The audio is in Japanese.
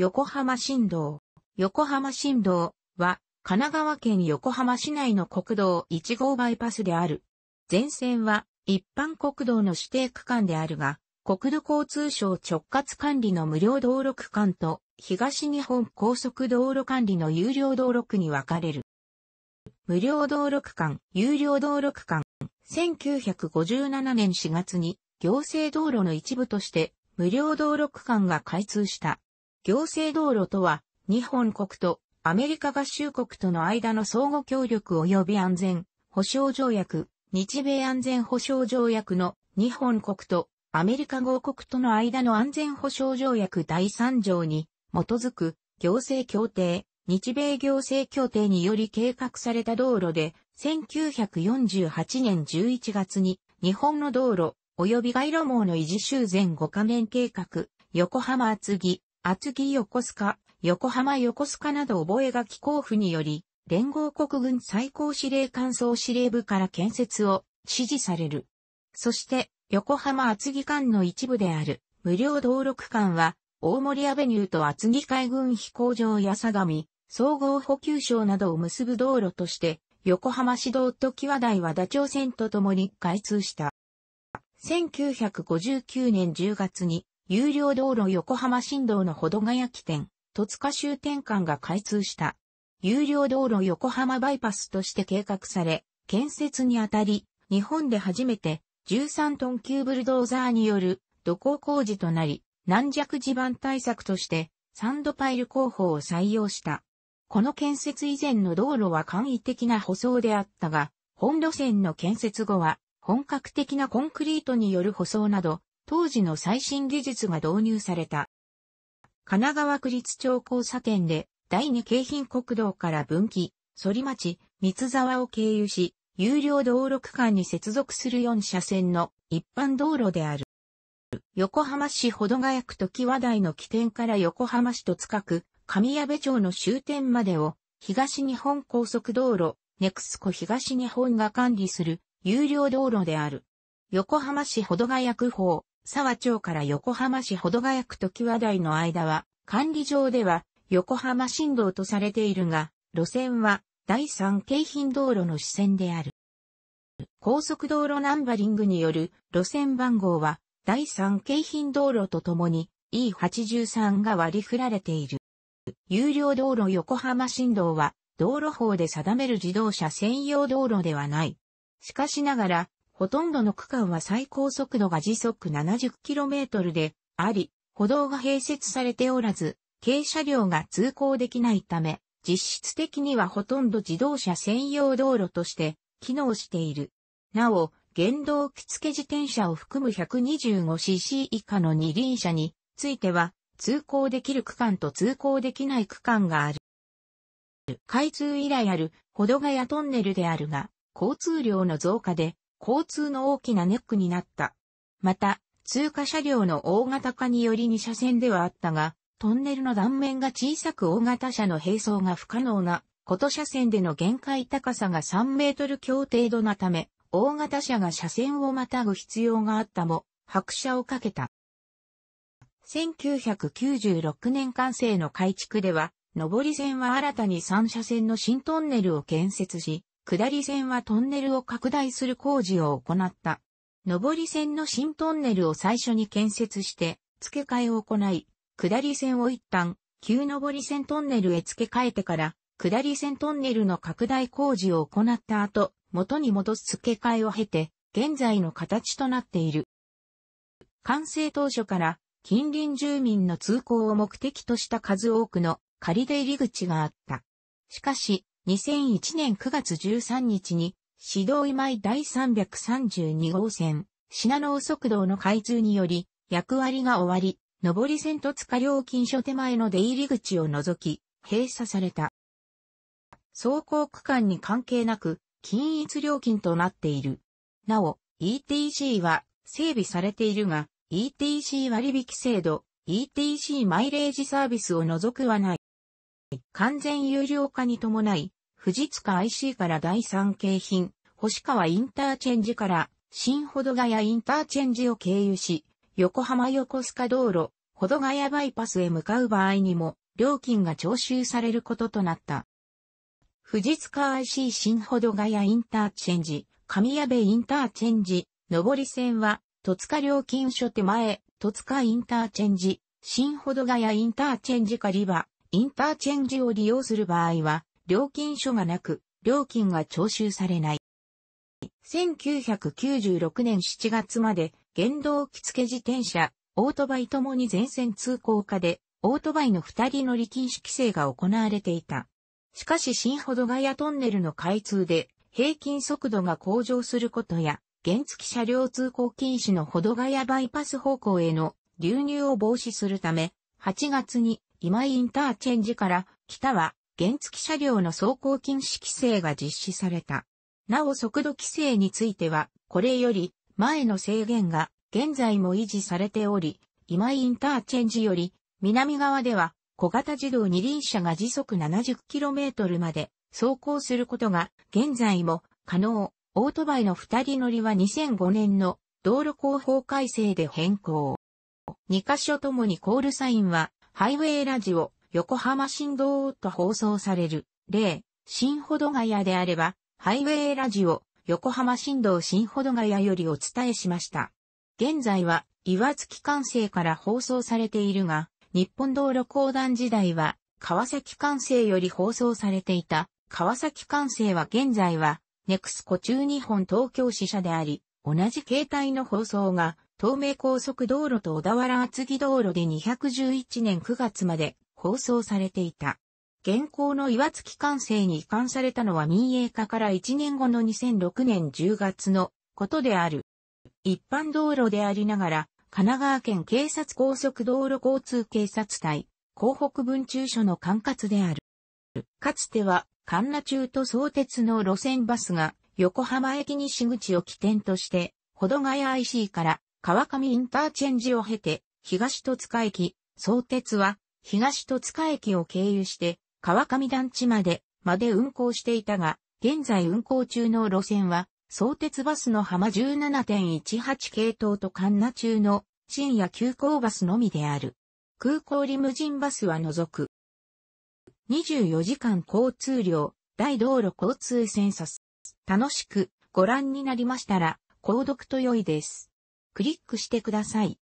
横浜新道。横浜新道は、神奈川県横浜市内の国道1号バイパスである。全線は、一般国道の指定区間であるが、国土交通省直轄管理の無料道路区間と、東日本高速道路管理の有料道路区に分かれる。無料道路区間、有料道路区間、1957年4月に行政道路の一部として無料道路区間が開通した。行政道路とは、日本国とアメリカ合衆国との間の相互協力及び安全保障条約、日米安全保障条約の日本国とアメリカ合国との間の安全保障条約第3条に基づく行政協定、日米行政協定により計画された道路で、1948年11月に日本の道路及び街路網の維持修繕5カ年計画、横浜厚木、厚木横須賀、横浜横須賀など覚書交付により、連合国軍最高司令官総司令部から建設を指示される。そして、横浜厚木間の一部である、無料道路間は、大森アベニューと厚木海軍飛行場や相模、総合補給省などを結ぶ道路として、横浜市道と際台和田町線と共に開通した。1959年10月に有料道路横浜新道のほどがや起点、戸塚終点間が開通した。有料道路横浜バイパスとして計画され、建設にあたり、日本で初めて13トン級ブルドーザーによる土工工事となり、軟弱地盤対策としてサンドパイル工法を採用した。この建設以前の道路は簡易的な舗装であったが、本路線の建設後は本格的なコンクリートによる舗装など当時の最新技術が導入された。神奈川区立町交差点で第二京浜国道から分岐、反町、三沢を経由し、有料道路区間に接続する4車線の一般道路である。横浜市保土ヶ谷区時和台の起点から横浜市と近く、上矢部町の終点までを、東日本高速道路、ネクスコ東日本が管理する有料道路である。横浜市保土ヶ谷区法、沢町から横浜市保土ヶ谷区と際台の間は、管理上では横浜新道とされているが、路線は第三京浜道路の支線である。高速道路ナンバリングによる路線番号は第三京浜道路とともに E83 が割り振られている。有料道路横浜新道は道路法で定める自動車専用道路ではない。しかしながらほとんどの区間は最高速度が時速 70km であり、歩道が併設されておらず、軽車両が通行できないため、実質的にはほとんど自動車専用道路として機能している。なお、原動機付自転車を含む 125cc 以下の二輪車については、通行できる区間と通行できない区間がある。開通以来ある、保土ヶ谷トンネルであるが、交通量の増加で、交通の大きなネックになった。また、通過車両の大型化により2車線ではあったが、トンネルの断面が小さく大型車の並走が不可能な、こと車線での限界高さが3メートル強程度なため、大型車が車線をまたぐ必要があったも、白車をかけた。1996年完成の改築では、上り線は新たに3車線の新トンネルを建設し、下り線はトンネルを拡大する工事を行った。上り線の新トンネルを最初に建設して、付け替えを行い、下り線を一旦、旧上り線トンネルへ付け替えてから、下り線トンネルの拡大工事を行った後、元に戻す付け替えを経て、現在の形となっている。完成当初から、近隣住民の通行を目的とした数多くの仮出入り口があった。しかし、2001年9月13日に、指導今井第332号線、品能速道の開通により、役割が終わり、上り線と塚料金所手前の出入り口を除き、閉鎖された。走行区間に関係なく、均一料金となっている。なお、ETC は整備されているが、ETC 割引制度、ETC マイレージサービスを除くはない。完全有料化に伴い、富士塚 IC から第3京浜、星川インターチェンジから新保土ヶ谷インターチェンジを経由し、横浜横須賀道路、保土ヶ谷バイパスへ向かう場合にも、料金が徴収されることとなった。富士塚 IC 新保土ヶ谷インターチェンジ、上矢部インターチェンジ、上り線は、戸塚料金所手前、戸塚インターチェンジ、新保土ヶ谷インターチェンジかリバ、インターチェンジを利用する場合は、料金書がなく、料金が徴収されない。1996年7月まで、原動機付自転車、オートバイともに全線通行化で、オートバイの二人乗り禁止規制が行われていた。しかし新保土ヶ谷トンネルの開通で、平均速度が向上することや、原付車両通行禁止の保土ヶ谷バイパス方向への流入を防止するため、8月に今井インターチェンジから北は原付車両の走行禁止規制が実施された。なお速度規制については、これより前の制限が現在も維持されており、今井インターチェンジより南側では小型自動二輪車が時速 70km まで走行することが現在も可能。オートバイの二人乗りは2005年の道路広報改正で変更。二箇所ともにコールサインはハイウェイラジオ横浜振動と放送される。例、新ほどがやであれば、ハイウェイラジオ、横浜振動新ほどがやよりお伝えしました。現在は、岩槻管制から放送されているが、日本道路公団時代は、川崎管制より放送されていた。川崎管制は現在は、ネクスコ中日本東京支社であり、同じ形態の放送が、東名高速道路と小田原厚木道路で211年9月まで放送されていた。現行の岩月完成に移管されたのは民営化から1年後の2006年10月のことである。一般道路でありながら、神奈川県警察高速道路交通警察隊、広北分駐所の管轄である。かつては、神奈中と相鉄の路線バスが、横浜駅西口を起点として、保土ヶ谷 IC から川上インターチェンジを経て、東戸塚駅、相鉄は東戸塚駅を経由して、川上団地まで、まで運行していたが、現在運行中の路線は、相鉄バスの浜17.18系統と神奈中の深夜急行バスのみである。空港リムジンバスは除く。24時間交通量、大道路交通センサス。楽しくご覧になりましたら、購読と良いです。クリックしてください。